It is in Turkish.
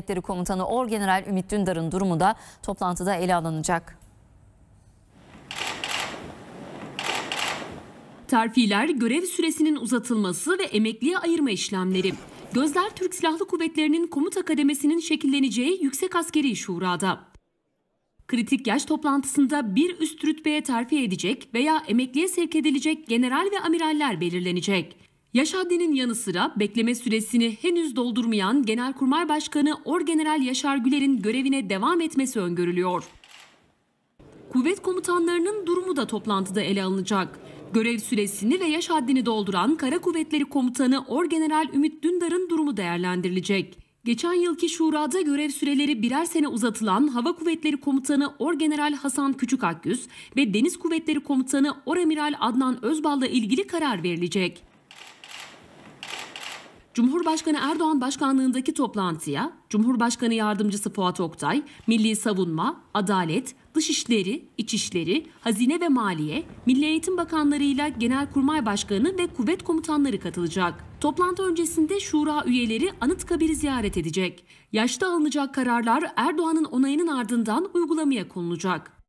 Kuvvetleri Komutanı Orgeneral Ümit Dündar'ın durumu da toplantıda ele alınacak. Terfiler, görev süresinin uzatılması ve emekliye ayırma işlemleri. Gözler Türk Silahlı Kuvvetleri'nin komuta kademesinin şekilleneceği Yüksek Askeri Şura'da. Kritik yaş toplantısında bir üst rütbeye terfi edecek veya emekliye sevk edilecek general ve amiraller belirlenecek. Yaş haddinin yanı sıra bekleme süresini henüz doldurmayan Genelkurmay Başkanı Orgeneral Yaşar Güler'in görevine devam etmesi öngörülüyor. Kuvvet komutanlarının durumu da toplantıda ele alınacak. Görev süresini ve yaş haddini dolduran Kara Kuvvetleri Komutanı Orgeneral Ümit Dündar'ın durumu değerlendirilecek. Geçen yılki şurada görev süreleri birer sene uzatılan Hava Kuvvetleri Komutanı Orgeneral Hasan Küçükakgüz ve Deniz Kuvvetleri Komutanı Oramiral Adnan Özbal'la ilgili karar verilecek. Cumhurbaşkanı Erdoğan başkanlığındaki toplantıya Cumhurbaşkanı Yardımcısı Fuat Oktay, Milli Savunma, Adalet, Dışişleri, İçişleri, Hazine ve Maliye, Milli Eğitim Bakanları ile Genelkurmay Başkanı ve kuvvet komutanları katılacak. Toplantı öncesinde şura üyeleri Anıtkabir'i ziyaret edecek. Yaşta alınacak kararlar Erdoğan'ın onayının ardından uygulamaya konulacak.